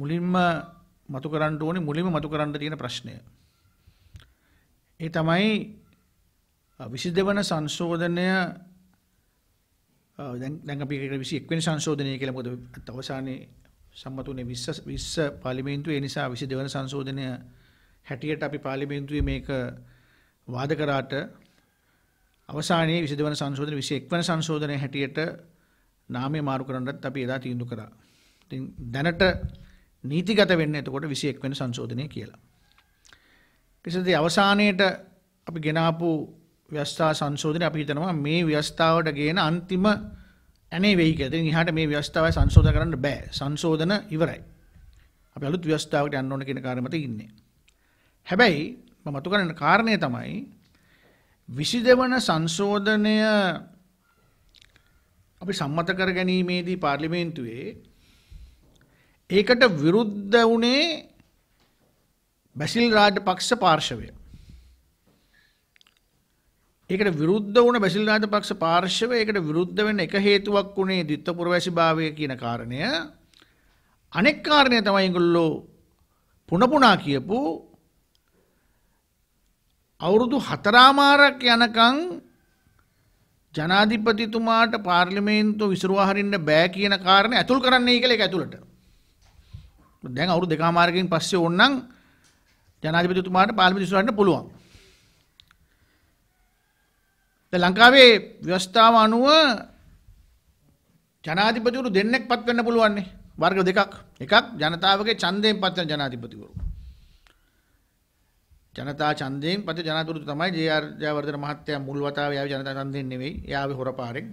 මුලින්ම මතු කරන්න ඕනේ මුලින්ම මතු කරන්න තියෙන ප්‍රශ්නය. ඒ තමයි 22 වන සංශෝධනය දැන් දැන් අපි ඒකට 21 වෙනි සංශෝධනය කියලා මොකද අවසානයේ සම්මතුනේ 20 20 පාර්ලිමේන්තුවේ ඒ නිසා 22 වන සංශෝධනය හැටියට අපි පාර්ලිමේන්තුවේ මේක වාද කරාට අවසානයේ 22 වන සංශෝධන 21 වන සංශෝධනය හැටියට නාමය මාරු කරන්නත් අපි එදා තීන්දුව කරා. ඉතින් දැනට නීතිගත වෙන්න එතකොට 21 වෙනි සංශෝධනය කියලා. කිසිදී අවසානයේට අපි ගෙනාපු ව්‍යවස්ථා සංශෝධනය අපි හිතනවා මේ ව්‍යවස්ථාවට ගේන අන්තිම ඇනේ වෙයි කියලා. ඉතින් එහාට මේ ව්‍යවස්ථාවයි සංශෝධන කරන්න බෑ. සංශෝධන ඉවරයි. අපි අලුත් ව්‍යවස්ථාවකට යන්න ඕන කියන කාර්ය මත ඉන්නේ. හැබැයි මම මතු කරන කාරණය තමයි 22 වන සංශෝධනය අපි සම්මත කර ගැනීමේදී පාර්ලිමේන්තුවේ ඒකට විරුද්ධ වුණේ බැසිල් රාජපක්ෂ පාර්ශවය. ඒකට විරුද්ධ වුණ බැසිල් රාජපක්ෂ පාර්ශවය ඒකට විරුද්ධ වෙන්න එක හේතුවක් වුණේ ද්විත්වපුරවැසිභාවය කියන කාරණය. අනෙක් කාරණය තමයි ඒගොල්ලෝ පුනපුනා කියපු අවුරුදු හතරාමාරක් යනකම් ජනාධිපතිතුමාට පාර්ලිමේන්තුව විසුරුවා හරින්න බෑ කියන කාරණේ ඇතුල් කරන්නයි කියලා ඒක ඇතුළට. දැන් අවුරුදු දෙකමාරකින් පස්සේ ඕනනම් ජනාධිපතිතුමාට පාර්ලිමේන්තු විසඳන්න පුළුවන්. දැන් ලංකාවේ ව්‍යවස්ථාව අනුව ජනාධිපතිවරු දෙන්නෙක් පත් වෙන්න පුළුවන් වර්ග දෙකක්. එකක් ජනතාවගේ ඡන්දයෙන් පත් වෙන ජනාධිපතිවරු. ජනතා ඡන්දයෙන් පත් ජනාධිපතිවරු තමයි ජේ.ආර්. ජයවර්ධන මහත්තයා මුල් වතාවේ ආවේ ජනතා ඡන්දයෙන් නෙවෙයි. එයාගේ හොරපාරෙන්.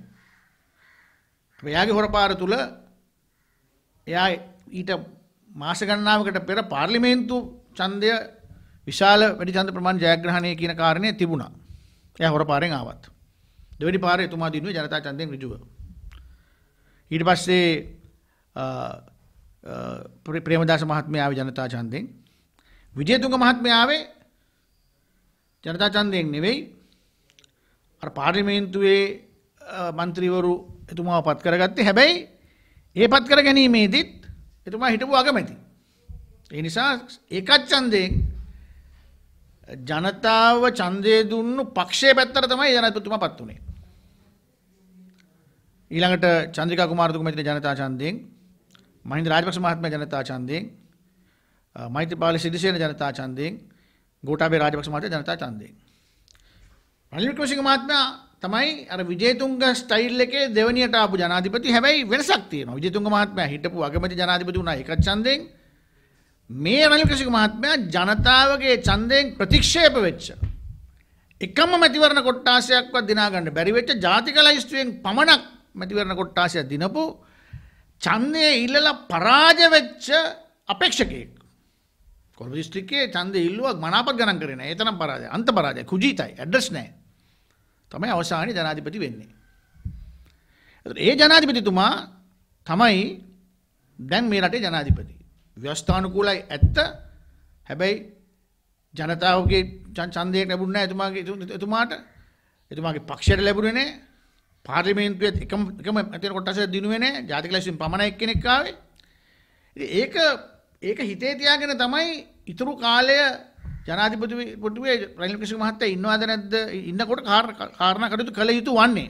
එයාගේ හොරපාර තුල එයා ඊට මාස ගණනාවකට පෙර පාර්ලිමේන්තු ඡන්දය විශාල වැඩි ඡන්ද ප්‍රමාණ ජයග්‍රහණය කියන කාරණය තිබුණා. එයා හොරපාරෙන් ආවත්. දෙවෙනි පාරේ එතුමා දිනුවේ ජනතා ඡන්දයෙන් ඍජුව. ඊට පස්සේ ප්‍රේමදාස මහත්මයා ආවේ ජනතා ඡන්දයෙන්. විජේතුංග මහත්මයා ආවේ ජනතා ඡන්දයෙන් නෙවෙයි අර පාර්ලිමේන්තුවේ മന്ത്രിවරු එතුමාව පත් කරගත්තේ. හැබැයි ඒ පත් කර ගැනීමේදීත් එතුමා හිටපු අගමැති. ඒ නිසා ඒකත් ඡන්දයෙන් ජනතාව ඡන්දය දුන්නු පක්ෂයේ පැත්තට තමයි ජනාධිපතිතුමාපත් උනේ. ඊළඟට චන්ද්‍රිකා කුමාරතුංග මැතිනි ජනතා ඡන්දයෙන් මහින්ද රාජපක්ෂ මහත්මයා ජනතා ඡන්දයෙන් මෛත්‍රීපාල සිරිසේන ජනතා ඡන්දයෙන් ගෝඨාභය රාජපක්ෂ මහත්මයා ජනතා ඡන්දයෙන් රනිල් වික්‍රමසිංහ මහත්මයා තමයි අර විජේතුංග ස්ටයිල් එකේ දෙවනියට ආපු ජනාධිපති හැබැයි වෙනසක් තියෙනවා. විජේතුංග මහත්මයා හිටපු අගමැති ජනාධිපති වුණා එක ඡන්දයෙන්. මේ රනිල් ක්‍රිෂික මහත්මයා ජනතාවගේ ඡන්දයෙන් ප්‍රතික්ෂේප වෙච්ච එකම මැතිවරණ කොට්ටාසයක්වත් දිනා ගන්න බැරි වෙච්ච ජාතික ලයිස්තුවෙන් පමණක් මැතිවරණ කොට්ටාසය දිනපු ඡන්දයේ ඉල්ලලා පරාජය වෙච්ච අපේක්ෂකයෙක් කොළඹ දිස්ත්‍රික්කයේ ඡන්දය ඉල්ලුවක් මනාපත් ගණන් කරේ නැහැ. ඒ තරම් පරාජය. අන්ත පරාජය. කුජීතයි. ඇඩ්‍රස් නැහැ. තමයි අවසානයේ ජනාධිපති වෙන්නේ. ඒ ජනාධිපතිතුමා තමයි දැන් මේ රටේ ජනාධිපති. ව්‍යවස්ථානුකූලයි ඇත්ත. හැබැයි ජනතාවගේ ඡන්දයක් ලැබුණේ නැහැ එතුමාගේ එතුමාට. එතුමාගේ පක්ෂයට ලැබුණේ නැහැ. පාර්ලිමේන්තුවේ එකම එකම ඇතර කොටස දිනුවේ නැහැ. ජාතික ලැයිස්තුවෙන් පමණ එක්කෙනෙක් ආවේ. ඉතින් ඒක ඒක හිතේ තියාගෙන තමයි ඉතුරු කාලය ජනාධිපතිතුමේ රනිල් ක්‍රිෂ්ණ මහත්තයා ඉන්නවද නැද්ද ඉන්නකොට කාරණා කටයුතු කළ යුතු වන්නේ.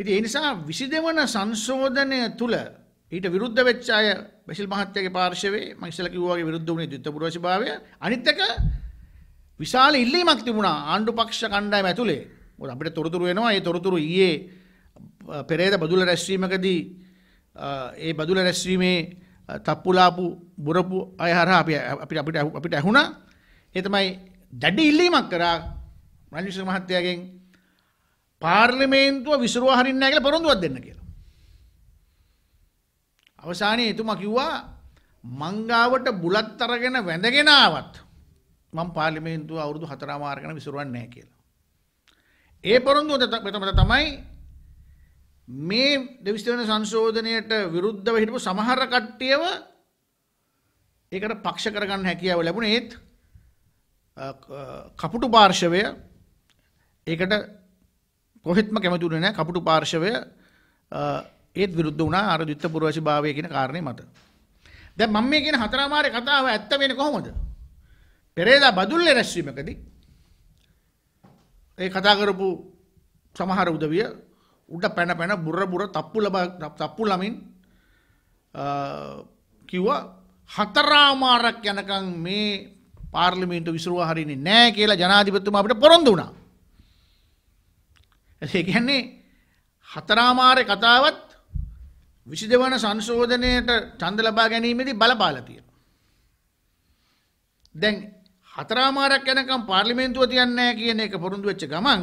ඉතින් ඒ නිසා 22 වන සංශෝධනය තුල ඊට විරුද්ධ වෙච්ච අය බැසිල් මහත්තයාගේ පාර්ශවයේ මම ඉස්සෙල්ලා කිව්වා වගේ විරුද්ධ වුණේ ද්විත්ව පුරවැසිභාවය. අනිත් එක විශාල ඉල්ලීමක් තිබුණා ආණ්ඩු පක්ෂ කණ්ඩායම ඇතුලේ. මොකද අපිට තොරතුරු එනවා. ඒ තොරතුරු ඊයේ පෙරේද බදුල රැස්වීමකදී ඒ බදුල රැස්වීමේ තප්පුලාපු බොරපු අය හරහා අපි අපිට අපිට අපිට ඇහුණා ඒ තමයි දැඩි ඉල්ලීමක් කරා රනිල් වික්‍රම මහත්තයාගෙන් පාර්ලිමේන්තුව විසිරුවා හරින්නේ නැහැ කියලා පොරොන්දුවක් දෙන්න කියලා. අවසානයේ එතුමා කිව්වා මංගාවට බුලත් අරගෙන වැඳගෙන ආවත් මම පාර්ලිමේන්තුව අවුරුදු 4 මාර්ගන විසිරුවන්නේ නැහැ කියලා. ඒ පොරොන්දුව තමයි මේ දෙවිස්තවන සංශෝධනයට විරුද්ධව හිටපු සමහර කට්ටියව ඒකට පක්ෂ කරගන්න හැකියාව ලැබුණ ඒත් කපුටු පාර්ශවය ඒකට කොහෙත්ම කැමතුුණ නෑ කපුටු පාර්ශවය ඒත් විරුද්ධ වුණ අරදුත්ත පුරවශි භාවය කියෙන කාරණය මත. දැ මම මේ කියෙන හතරාමාරය කතාව ඇත්ත වෙන කොහොමද. පෙරේදා බදුල්ල රැස්වීමකදී ඒ කතාකරපු සමහර උදවිය උඩ පැන පැන බුර බුර තප්පු ලබ තප්පු ළමින් කිව්වා හතරාමාරක් යනකම් මේ පාර්ලිමේන්තු විසුරුවා හරින්නේ නැහැ කියලා ජනාධිපතිතුමා අපිට පොරොන්දු වුණා. ඒ කියන්නේ හතරාමාරේ කතාවත් විසිදවන සංශෝධනයට ඡන්ද ලබා ගැනීමේදී බලපාලා තියෙනවා. දැන් හතරාමාරක් යනකම් පාර්ලිමේන්තුව තියන්නේ නැහැ කියන එක පොරොන්දු වෙච්ච ගමන්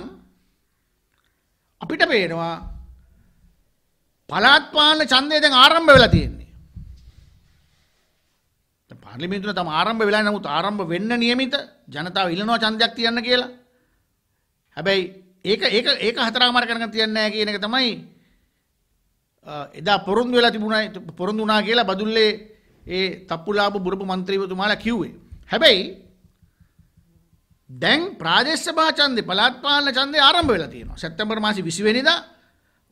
අපිට පේනවා පළාත් පාලන ඡන්දය දැන් ආරම්භ වෙලා තියෙන්නේ. දැන් පාර්ලිමේන්තුව තම ආරම්භ වෙලා නමුත් ආරම්භ වෙන්න નિયમિત ජනතාව ඉල්ලනවා ඡන්දයක් තියන්න කියලා. හැබැයි ඒක ඒක ඒක හතරමාර කරගෙන තියන්නේ නැහැ කියන එක තමයි එදා පොරොන්දු වෙලා තිබුණා පොරොන්දු වුණා කියලා බදුල්ලේ ඒ තප්පුලාභ බුරුප මන්ත්‍රීවතුමාලා කිව්වේ. හැබැයි දැන් ප්‍රාදේශභා ඡන්දේ පළාත් පාලන ඡන්දේ ආරම්භ වෙලා තියෙනවා. සැප්තැම්බර් මාසේ 20 වෙනිදා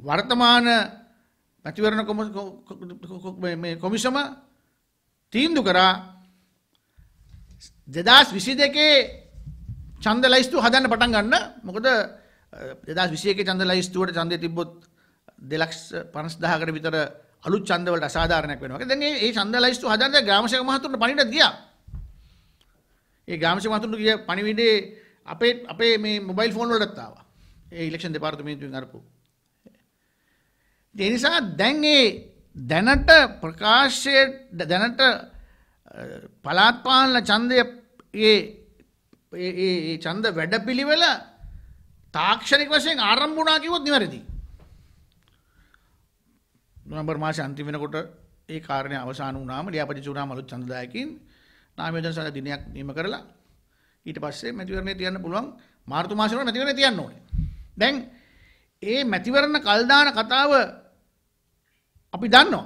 වර්තමාන ප්‍රතිවරණ මේ කොමිසම තීන්දු කරා 2022 ඡන්ද ලයිස්තුව හදන්න පටන් ගන්න. මොකද 2021 ඡන්ද ලයිස්තුවට ඡන්දය තිබ්බොත් 250000කට විතර අලුත් ඡන්දවලට අසාධාරණයක් වෙනවා. දැන් මේ ඡන්ද ලයිස්තුව හදන්න ග්‍රාමසේවක මහතුන්ට පණිඩත් ගියා. ඒ ගාමශ මතුරු කිය පණිවිඩේ අපේ අපේ මේ මොබයිල් ෆෝන් වලටත් ආවා. ඒ ඉලෙක්ෂන් දෙපාර්තමේන්තුවෙන් අරපු. ඒ නිසා දැන් ඒ දැනට ප්‍රකාශයේ දැනට පළාත් පාලන ඡන්දය ඒ ඒ ඡන්ද වැඩපිළිවෙල තාක්ෂණික වශයෙන් ආරම්භ වුණා කිව්වොත් නිවැරදි. නොවැම්බර් මාසේ අන්තිම වෙනකොට ඒ කාරණේ අවසන් වුණාම ලියාපදිංචි වුණාම අලුත් ඡන්දදායකින් නාමයෝජන සඳහා දිනයක් නියම කරලා ඊට පස්සේ මැතිවරණේ තියන්න පුළුවන් මාර්තු මාසෙ වල මැතිවරණේ තියන්න ඕනේ. දැන් ඒ මැතිවරණ කල් දාන කතාව අපි දන්නවා.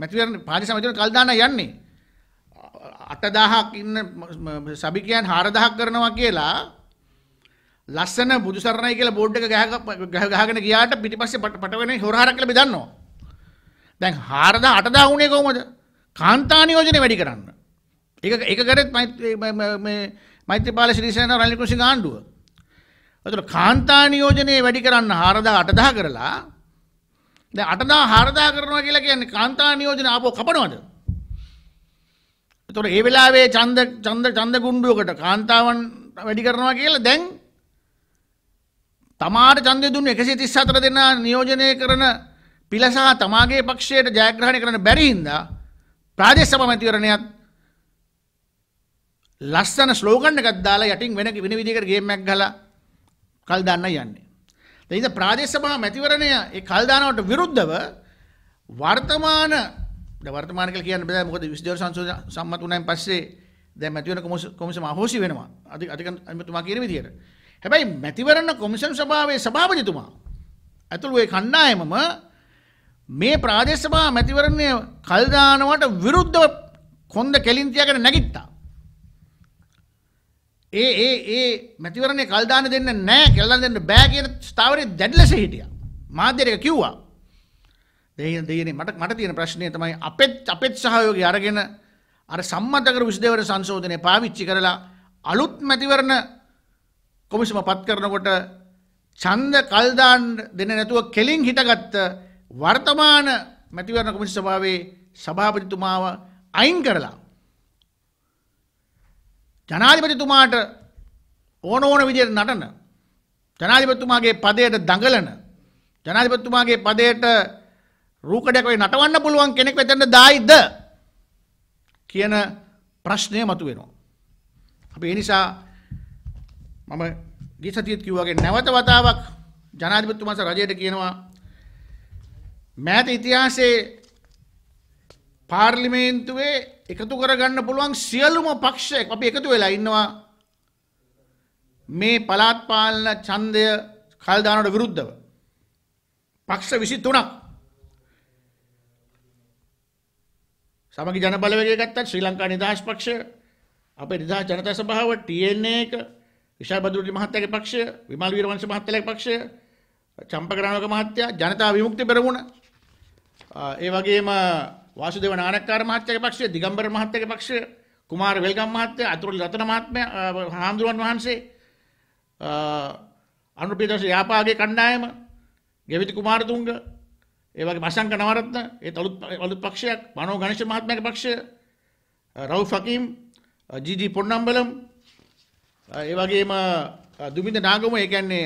මැතිවරණ පාරිසම මැතිවරණ කල් දාන යන්නේ 8000ක් ඉන්න සබිකයන් 4000ක් කරනවා කියලා ලස්සන බුදුසරණයි කියලා බෝඩ් එක ගහගෙන ගියාට පිටිපස්සේ පටවෙන හොරහරක් කියලා බෙදන්නවා. දැන් 4000 8000 උනේ කොහොමද? කාන්තානි යෝජනේ වැඩි කරන්න. ඒක ඒක කරෙත් මේ මෛත්‍රීපාල ශ්‍රීසේනාව රනිල් කුසිං ආණ්ඩුව. ඒතර කාන්තා නියෝජනයේ වැඩි කරන්න 4000 8000 කරලා දැන් 8000 4000 කරනවා කියලා කියන්නේ කාන්තා නියෝජන ආපෝ කපනවද? ඒතර ඒ වෙලාවේ ඡන්ද ඡන්ද ඡන්ද ගුණ්ඩුවකට කාන්තාවන් වැඩි කරනවා කියලා දැන් තමාට ඡන්දය දුන්නේ 134 දෙනා නියෝජනය කරන පිළ සහ තමාගේ පක්ෂයට ජයග්‍රහණය කරන්න බැරි හින්දා ප්‍රාදේශ සභා මැතිවරණයත් ලස්සන ස්ලෝගන්න ගත්දාලා යටින් වෙන වෙන විදිහකට ගේම් එකක් ගහලා කල් දාන්න යන්නේ. දැන් ප්‍රාදේශ සභා මැතිවරණය ඒ කල් දානවට විරුද්ධව වර්තමාන දැන් වර්තමාන කියලා කියන්න බෑ මොකද 22 සංශෝධන සම්මත වුණායින් පස්සේ දැන් මැතිවරණ කොමිසම අහෝසි වෙනවා. අධික අධිකරණතුමා කියන විදිහට. හැබැයි මැතිවරණ කොමිෂන් සභාවේ සභාපතිතුමා ඇතුළු ඒ කණ්ඩායමම මේ ප්‍රාදේශ සභා මැතිවරණය කල් දානවට විරුද්ධව කොන්ද කෙලින් තියාගෙන නැගිට්ටා. ඒ ඒ ඒ මැතිවරණය කල්දාන දෙන්න නෑ කෙල්ලන් දෙන්න බෑ කියන ස්ථාවරය දැඩිලෙස හිටිය. මාධ්‍යරක කිව්වා. දෙය දෙයනේ මට මට තියෙන ප්‍රශ්නය තමයි අපෙත් අපෙත් සහයෝගය අරගෙන අර සම්මතකර විශ්දේවර සංශෝධනය පාවිච්චි කරලා අලුත් මැතිවරණ කොමිසම පත් කරනකොට ඡන්ද කල්දාන් දෙන්න නැතුව කෙලින් හිටගත්ත වර්තමාන මැතිවරණ කොමිසම සභාවේ සභාපතිතුමාව අයින් කරලා ජනාධිපතිතුමාට ඕන ඕන විදියට නටන ජනාධිපතිතුමාගේ පදයට දඟලන ජනාධිපතිතුමාගේ පදයට රූකඩයක් වගේ නටවන්න පුළුවන් කෙනෙක් වෙතෙන්ද දායිද කියන ප්‍රශ්නය මතුවෙනවා. අපි ඒ නිසා මම ගිසතියත් කිව්වාගේ නැවත වතාවක් ජනාධිපතිතුමාස රජයට කියනවා මෑත ඉතිහාසයේ පාර්ලිමේන්තුවේ එකතු කරගන්න පුළුවන් සියලුම පක්ෂ අපි එකතු වෙලා ඉන්නවා මේ පළාත් පාලන ඡන්දය කල් දානට විරුද්ධව පක්ෂ 23ක් සමගි ජන බලවේගය ගත්තත් ශ්‍රී ලංකා නිදහස් පක්ෂය අපේ නිදහස් ජනතා සභාව TNA එක විශාල් බදුරි මහත්තයාගේ පක්ෂය විමල් වීරවංශ මහත්තයාගේ පක්ෂය චම්පකරණවක මහත්තයා ජනතා විමුක්ති පෙරමුණ ඒ වගේම වාසුදේව නානක්කාර මහත්තයගේ පක්ෂය දිගම්බර මහත්තයගේ පක්ෂය කුමාර වෙල්ගම් මහත්තය අතුරුල් රතන මහත්මය හාමුදුරුවන් වහන්සේ අනුපිදස යාපාගේ කණ්ඩායම ගෙවිති කුමාරතුංග ඒවගේ මසංක නවරත්න ඒ අලුත් අලුත් පක්ෂයක් මනෝ ගණේශ මහත්මයාගේ පක්ෂය රව් ෆකීම් ජීජී පොන්නම්බලම් ඒ වගේම දුමින්ද නාගම ඒ කියන්නේ